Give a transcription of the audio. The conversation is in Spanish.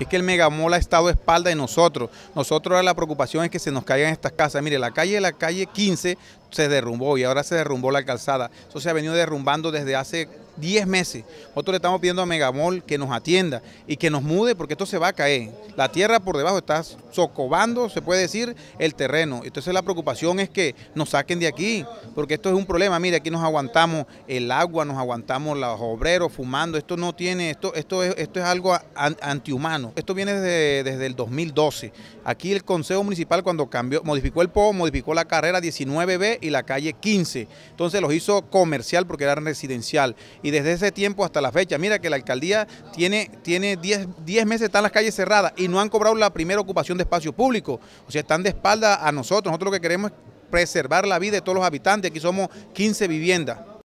es que el megamol ha estado a espalda de nosotros. Nosotros la preocupación es que se nos caigan estas casas. Mire, la calle, la calle 15 se derrumbó y ahora se derrumbó la calzada. Eso se ha venido derrumbando desde hace 10 meses. Nosotros le estamos pidiendo a Megamol que nos atienda y que nos mude porque esto se va a caer. La tierra por debajo está socovando, se puede decir, el terreno. Entonces la preocupación es que nos saquen de aquí, porque esto es un problema. Mire, aquí nos aguantamos el agua, nos aguantamos los obreros fumando. Esto no tiene, esto, esto, es, esto es algo antihumano. Esto viene desde, el 2012. Aquí el Consejo Municipal cuando cambió, modificó el PO, modificó la carrera 19B y la calle 15. Entonces los hizo comercial porque eran residencial y desde ese tiempo hasta la fecha, mira que la alcaldía tiene 10 tiene diez, meses, están las calles cerradas y no han cobrado la primera ocupación de espacio público. O sea, están de espalda a nosotros. Nosotros lo que queremos es preservar la vida de todos los habitantes. Aquí somos 15 viviendas.